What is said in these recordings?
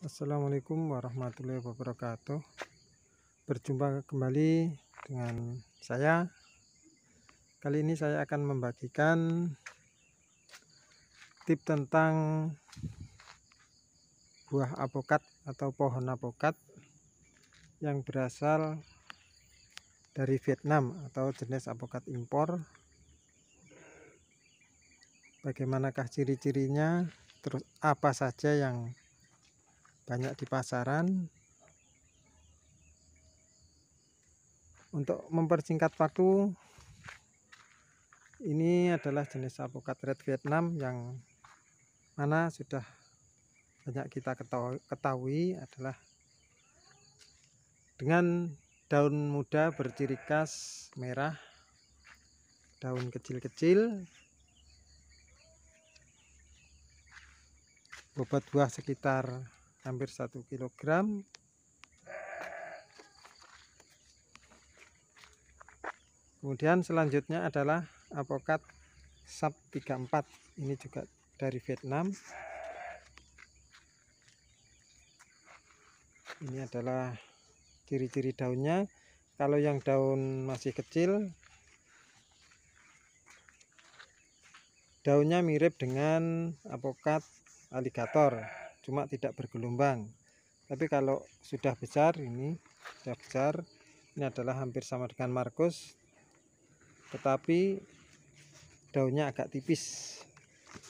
Assalamualaikum warahmatullahi wabarakatuh Berjumpa kembali dengan saya Kali ini saya akan membagikan Tip tentang Buah apokat atau pohon apokat Yang berasal dari Vietnam atau jenis apokat impor Bagaimanakah ciri-cirinya Terus apa saja yang banyak di pasaran untuk mempersingkat waktu ini adalah jenis apokat red Vietnam yang mana sudah banyak kita ketahui adalah dengan daun muda berciri khas merah daun kecil-kecil bobot buah sekitar hampir satu kilogram kemudian selanjutnya adalah apokat sub 34 ini juga dari Vietnam ini adalah ciri-ciri daunnya kalau yang daun masih kecil daunnya mirip dengan apokat aligator cuma tidak bergelombang tapi kalau sudah besar ini sudah besar ini adalah hampir sama dengan Markus tetapi daunnya agak tipis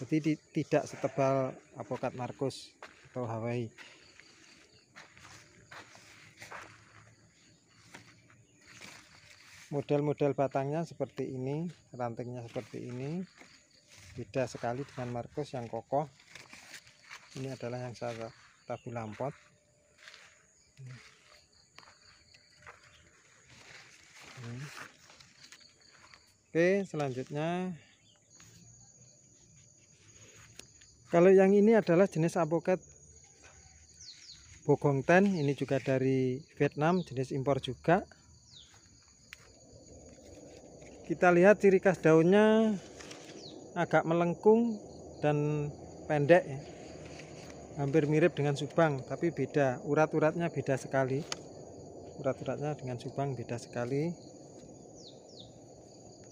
jadi tidak setebal apokat Markus atau Hawaii model-model batangnya seperti ini rantingnya seperti ini beda sekali dengan Markus yang kokoh ini adalah yang saya tabu lampot hmm. oke selanjutnya kalau yang ini adalah jenis apoket bogong ten ini juga dari Vietnam jenis impor juga kita lihat ciri khas daunnya agak melengkung dan pendek hampir mirip dengan subang tapi beda urat-uratnya beda sekali urat-uratnya dengan subang beda sekali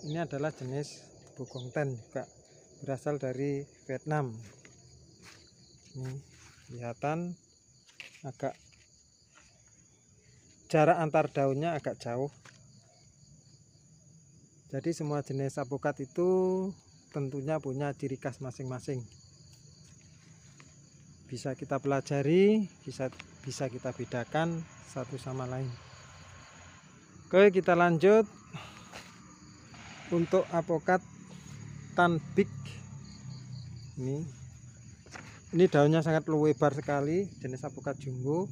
ini adalah jenis bogong ten juga berasal dari Vietnam ini kelihatan agak jarak antar daunnya agak jauh jadi semua jenis apokat itu tentunya punya ciri khas masing-masing bisa kita pelajari bisa bisa kita bedakan satu sama lain oke kita lanjut untuk apokat tanbik ini ini daunnya sangat lebar sekali jenis apokat jumbo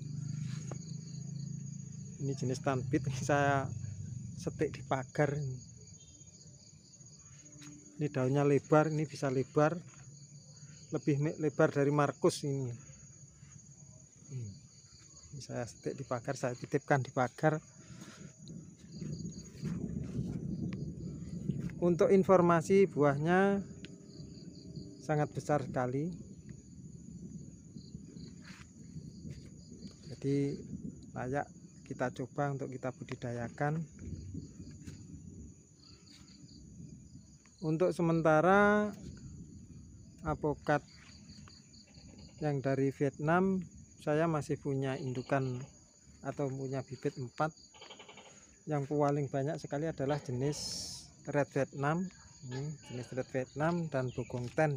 ini jenis tanbit saya setik di pagar ini daunnya lebar ini bisa lebar lebih lebar dari Markus ini Hmm. saya setik di pagar saya titipkan di pagar untuk informasi buahnya sangat besar sekali jadi layak kita coba untuk kita budidayakan untuk sementara apokat yang dari Vietnam saya masih punya indukan atau punya bibit 4 yang paling banyak sekali adalah jenis red Vietnam ini jenis red Vietnam dan bogong ten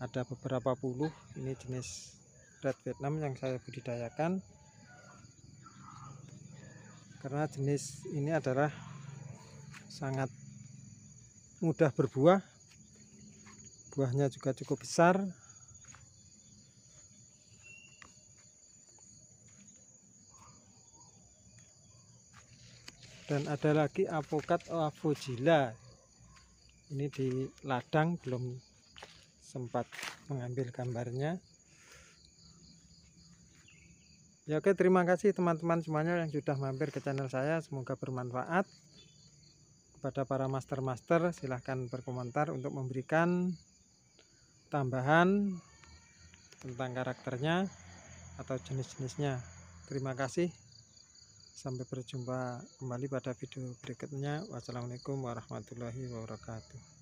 ada beberapa puluh ini jenis red Vietnam yang saya budidayakan karena jenis ini adalah sangat mudah berbuah buahnya juga cukup besar dan ada lagi apokat avojila ini di ladang belum sempat mengambil gambarnya ya oke terima kasih teman-teman semuanya yang sudah mampir ke channel saya semoga bermanfaat kepada para master-master silahkan berkomentar untuk memberikan tambahan tentang karakternya atau jenis-jenisnya. Terima kasih. Sampai berjumpa kembali pada video berikutnya. Wassalamualaikum warahmatullahi wabarakatuh.